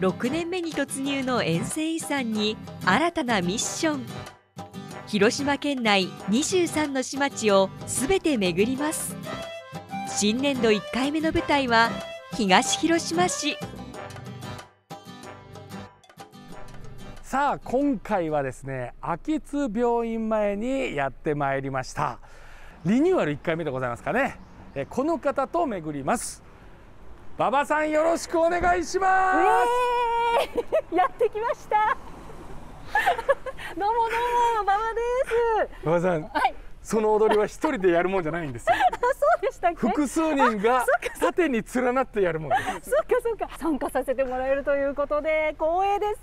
6年目に突入の遠征遺産に新たなミッション広島県内23の市町をすべて巡ります新年度1回目の舞台は東広島市さあ今回はですね秋津病院前にやってまいりましたリニューアル1回目でございますかねこの方と巡ります馬場さんよろしくお願いします、えー、やってきました どうもどうも馬場です馬場さん、はい、その踊りは一人でやるもんじゃないんですよ そうでしたっけ複数人が縦に連なってやるもんですそうかそうか参加させてもらえるということで光栄で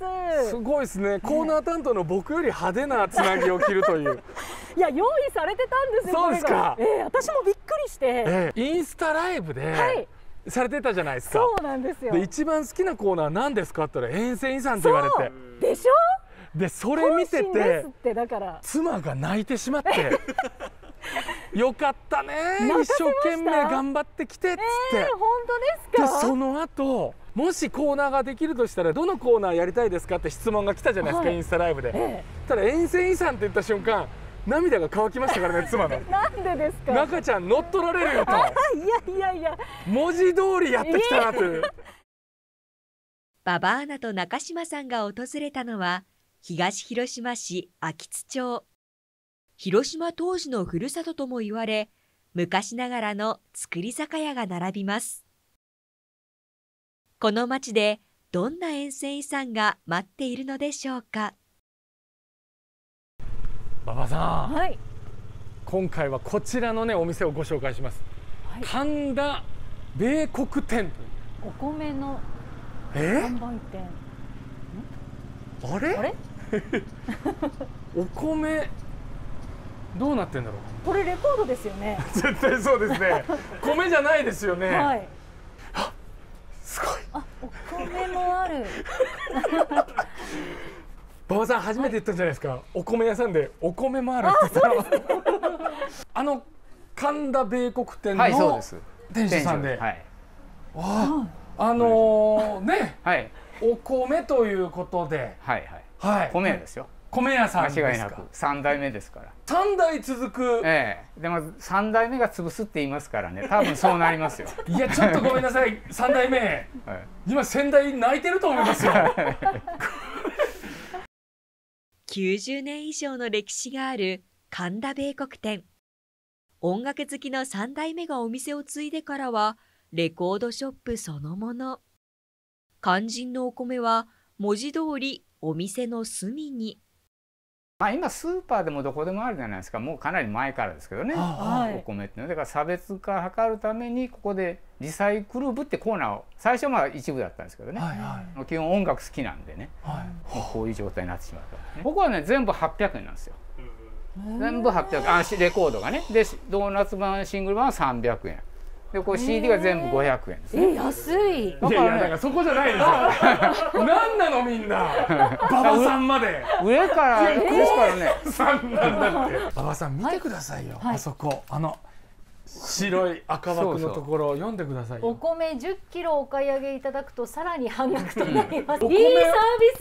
すすごいですねコーナー担当の僕より派手なつなぎを切るといういや用意されてたんですよそうですか、えー、私もびっくりして、えー、インスタライブで、はいされてたじゃないですかそうなんですよで一番好きなコーナーは何ですかって言ったら沿線遺産って言われてでしょでそれ見てて妻が泣いてしまって よかったね一生懸命頑張ってきてっつって、えー、本当ですかその後もしコーナーができるとしたらどのコーナーやりたいですかって質問が来たじゃないですか、はい、インスタライブで、えただ沿線遺産って言った瞬間涙が乾きましたからね妻の なんでですか中ちゃん乗っ取られるよと いやいやいや文字通りやってきたなというババアナと中島さんが訪れたのは東広島市秋津町広島当時のふるさととも言われ昔ながらの造り酒屋が並びますこの町でどんな沿線遺産が待っているのでしょうか馬場さん、はい、今回はこちらのねお店をご紹介します、はい、神田米国店お米の販売店あれあれ お米どうなってんだろうこれレコードですよね 絶対そうですね 米じゃないですよね、はい、すごいあお米もある馬場さん初めて言ったんじゃないですか、はい、お米屋さんでお米もあるって言ったあ,、ね、あの神田米国店の店主さんで,、はいああのー、ね、はい、お米ということではいはい、はい、米屋ですよ米屋さん間違いなく3代目ですから3代続くええでも3代目が潰すって言いますからね多分そうなりますよ いやちょっとごめんなさい3代目、はい、今先代泣いてると思いますよ 90年以上の歴史がある神田米国店。音楽好きの3代目がお店を継いでからは、レコードショップそのもの。肝心のお米は、文字通りお店の隅に。まあ、今スーパーでもどこでもあるじゃないですかもうかなり前からですけどね、お米ってだから差別化を図るためにここでリサイクル部ってコーナーを最初は一部だったんですけどね、はいはい、基本音楽好きなんでね、はい、こういう状態になってしまった、ね、こはね全部800円なんですよ。全部800円あレコードがねでドーナツ版シングル版は300円でこう CD が全部500円です、ね、え安いだから、ね、いやいやそこじゃないですよ 何なのみんな馬場さんまで上からですからね、さん馬場さん見てくださいよ、はい、あそこあの白い赤枠のところ読んでくださいお米1 0キロお買い上げいただくとさらに半額となります、いい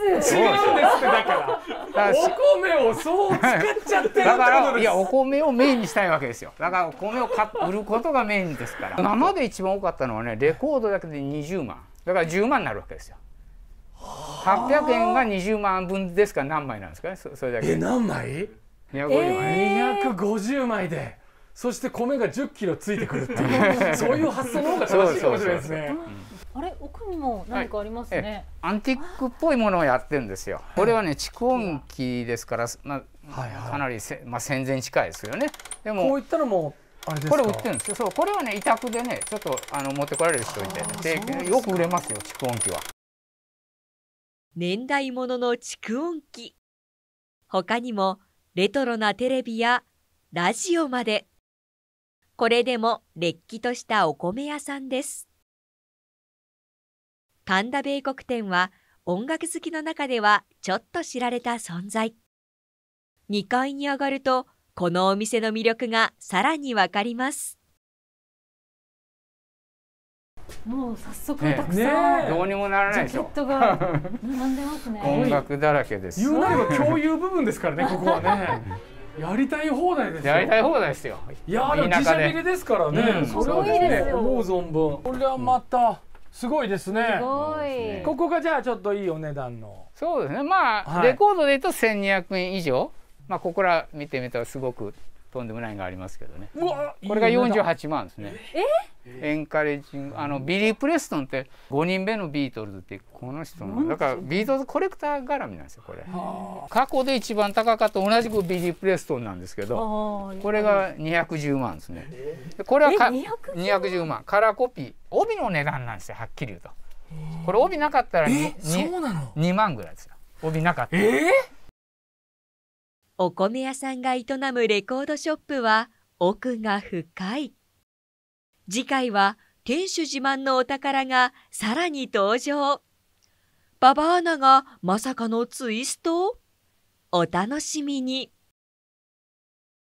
サービス違うんですってだからお米をそう作っちゃってだからいやお米をメインにしたいわけですよだからお米を買売ることがメインですから今まで一番多かったのはねレコードだけで20万だから10万になるわけですよ800円が20万分ですから何枚なんですかねそれだけえ何枚250枚、えー、250枚でそして米が十キロついてくるっていう そういう発想の方が正しいかもしれないですね。あれ奥にも何かありますね、はい、アンティックっぽいものをやってるんですよ。これはね蓄音機ですから、まあ、はいはい、かなりせ、まあ、戦前近いですよね。でもこういったのもこれ売ってるんですよ。そうこれはね委託でねちょっとあの持ってこられる人いて、ね、でよく売れますよ蓄音機は。年代ものの蓄音機他にもレトロなテレビやラジオまで。これでもれっきとしたお米屋さんです。神田米国店は音楽好きの中ではちょっと知られた存在。2階に上がるとこのお店の魅力がさらにわかります。もう早速たくさん、ね、どうにもならないですよ。並んでますね。音楽だらけです。言うなれば共有部分ですからね、ここはね。やりたい放題ですやりたい放題ですよ。いやでも自社ビルですからね。うん、それをね思う存分。これはまたすごいですね。すここがじゃあちょっといいお値段の。そうですね。まあ、レコードで言うと1200円以上。まあここら見てみたらすごくとんでもないがありますけどねこれが48万ですねエンカレッジングあのビリー・プレストンって5人目のビートルズってこの人のだからビートルズコレクター絡みなんですよこれ過去で一番高かった同じくビリー・プレストンなんですけどこれが210万ですねこれはか210万カラーコピー帯の値段なんですよはっきり言うとこれ帯なかったら 2, 2, 万ぐらいですよ帯なかったえお米屋さんが営むレコードショップは奥が深い。次回は店主自慢のお宝がさらに登場。ババアナがまさかのツイストお楽しみに。